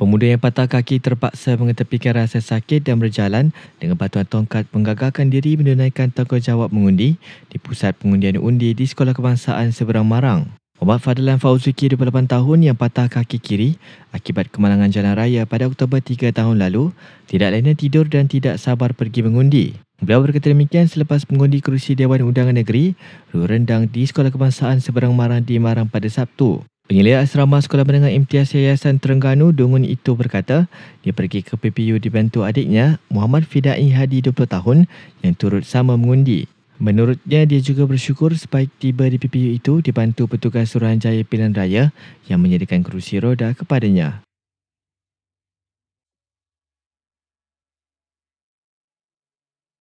Pemuda yang patah kaki terpaksa mengetepikan rasa sakit dan berjalan dengan batuan tongkat menggagalkan diri menunaikan tanggungjawab mengundi di pusat pengundian undi di Sekolah Kebangsaan Seberang Marang. Obat Fadlan Fauzuki 28 tahun yang patah kaki kiri akibat kemalangan jalan raya pada Oktober 3 tahun lalu tidak lainnya tidur dan tidak sabar pergi mengundi. Beliau berkata demikian selepas mengundi kerusi Dewan Undangan Negeri Ruh Rendang di Sekolah Kebangsaan Seberang Marang di Marang pada Sabtu. Penyelia Asrama Sekolah Menengah MTS Yayasan Terengganu, Dungun itu berkata, dia pergi ke PPU dibantu adiknya, Muhammad Fida'i Hadi 20 tahun yang turut sama mengundi. Menurutnya, dia juga bersyukur sebaik tiba di PPU itu dibantu petugas Suruhanjaya Pilihan Raya yang menyediakan kerusi roda kepadanya.